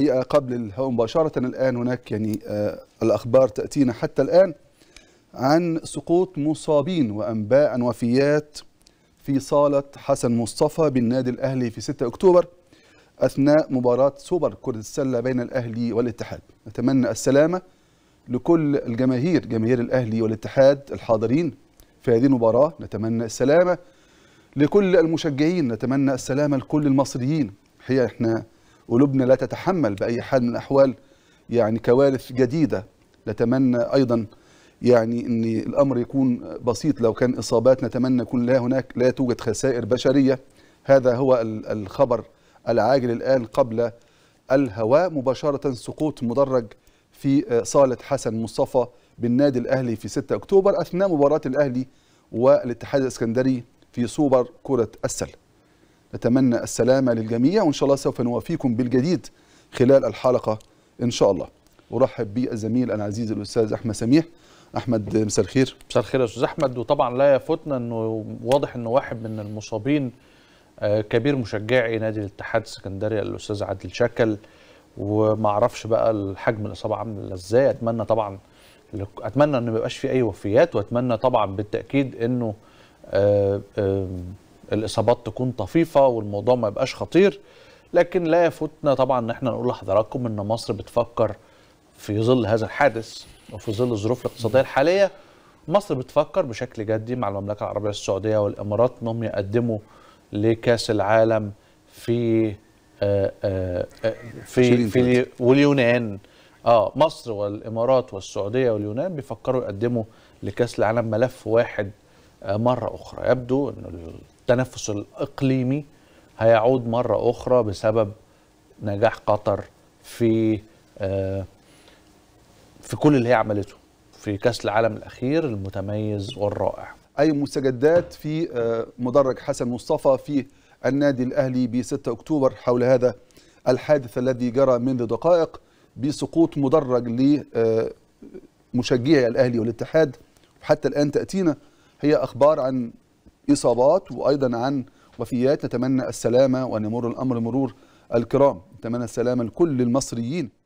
هي قبل الهواء مباشرة الآن هناك يعني آه، الأخبار تأتينا حتى الآن عن سقوط مصابين وأنباء عن وفيات في صالة حسن مصطفى بالنادي الأهلي في 6 أكتوبر أثناء مباراة سوبر كرة السلة بين الأهلي والاتحاد نتمنى السلامة لكل الجماهير جماهير الأهلي والاتحاد الحاضرين في هذه المباراة نتمنى السلامة لكل المشجعين نتمنى السلامة لكل المصريين هي احنا ولبنى لا تتحمل باي حال من الاحوال يعني كوارث جديده نتمنى ايضا يعني ان الامر يكون بسيط لو كان اصابات نتمنى يكون لا هناك لا توجد خسائر بشريه هذا هو الخبر العاجل الان قبل الهواء مباشره سقوط مدرج في آه، صاله حسن مصطفى بالنادي الاهلي في 6 اكتوبر اثناء مباراه الاهلي والاتحاد الاسكندري في سوبر كره السله نتمنى السلامة للجميع وإن شاء الله سوف نوافيكم بالجديد خلال الحلقة إن شاء الله أرحب بالزميل العزيز الأستاذ أحمد سميح أحمد مساء الخير مساء الخير يا أستاذ أحمد وطبعا لا يفوتنا أنه واضح أنه واحد من المصابين آه، كبير مشجعي نادي الاتحاد السكندري الأستاذ عادل شكل وما اعرفش بقى الحجم الاصابه عامله ازاي اتمنى طبعا اتمنى ان ما يبقاش في اي وفيات واتمنى طبعا بالتاكيد انه آآ آه، آآ الاصابات تكون طفيفه والموضوع ما يبقاش خطير لكن لا يفوتنا طبعا ان احنا نقول لحضراتكم ان مصر بتفكر في ظل هذا الحادث وفي ظل الظروف الاقتصاديه الحاليه مصر بتفكر بشكل جدي مع المملكه العربيه السعوديه والامارات انهم يقدموا لكاس العالم في آه، آه، آه، في في واليونان اه مصر والامارات والسعوديه واليونان بيفكروا يقدموا لكاس العالم ملف واحد مره اخرى يبدو ان التنافس الإقليمي هيعود مرة أخرى بسبب نجاح قطر في آه، في كل اللي هي عملته في كأس العالم الأخير المتميز والرائع أي مستجدات في آه، مدرج حسن مصطفى في النادي الأهلي ب 6 أكتوبر حول هذا الحادث الذي جرى منذ دقائق بسقوط مدرج لمشجعي آه، الأهلي والاتحاد وحتى الآن تأتينا هي أخبار عن إصابات وأيضا عن وفيات نتمنى السلامة وأن يمر الأمر مرور الكرام نتمنى السلامة لكل المصريين